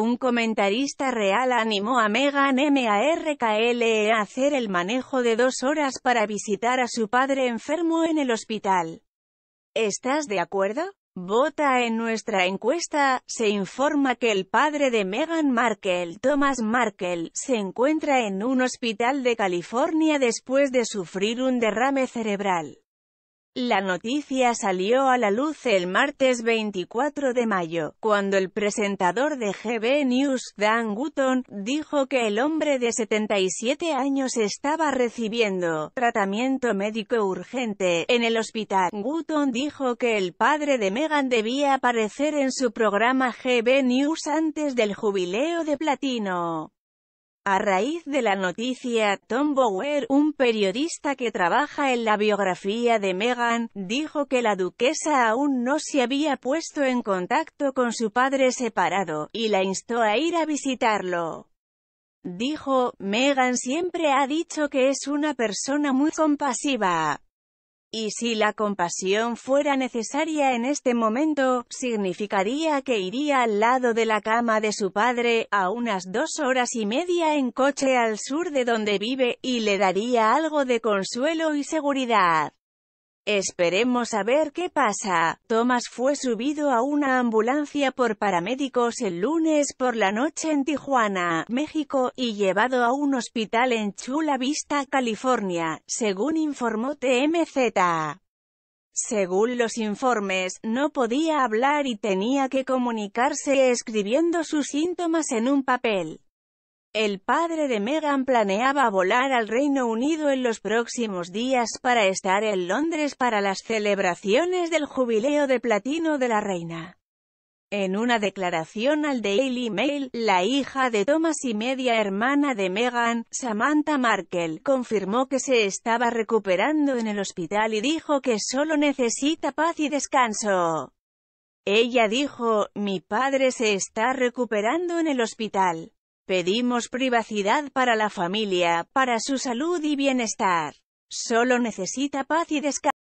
Un comentarista real animó a Meghan Markle a hacer el manejo de dos horas para visitar a su padre enfermo en el hospital. ¿Estás de acuerdo? Vota en nuestra encuesta, se informa que el padre de Meghan Markle, Thomas Markle, se encuentra en un hospital de California después de sufrir un derrame cerebral. La noticia salió a la luz el martes 24 de mayo, cuando el presentador de GB News, Dan Gutton, dijo que el hombre de 77 años estaba recibiendo tratamiento médico urgente en el hospital. Gutton dijo que el padre de Meghan debía aparecer en su programa GB News antes del jubileo de platino. A raíz de la noticia, Tom Bower, un periodista que trabaja en la biografía de Meghan, dijo que la duquesa aún no se había puesto en contacto con su padre separado, y la instó a ir a visitarlo. Dijo, Meghan siempre ha dicho que es una persona muy compasiva. Y si la compasión fuera necesaria en este momento, significaría que iría al lado de la cama de su padre, a unas dos horas y media en coche al sur de donde vive, y le daría algo de consuelo y seguridad. Esperemos a ver qué pasa. Thomas fue subido a una ambulancia por paramédicos el lunes por la noche en Tijuana, México, y llevado a un hospital en Chula Vista, California, según informó TMZ. Según los informes, no podía hablar y tenía que comunicarse escribiendo sus síntomas en un papel. El padre de Meghan planeaba volar al Reino Unido en los próximos días para estar en Londres para las celebraciones del jubileo de platino de la reina. En una declaración al Daily Mail, la hija de Thomas y media hermana de Meghan, Samantha Markle, confirmó que se estaba recuperando en el hospital y dijo que solo necesita paz y descanso. Ella dijo, mi padre se está recuperando en el hospital. Pedimos privacidad para la familia, para su salud y bienestar. Solo necesita paz y descanso.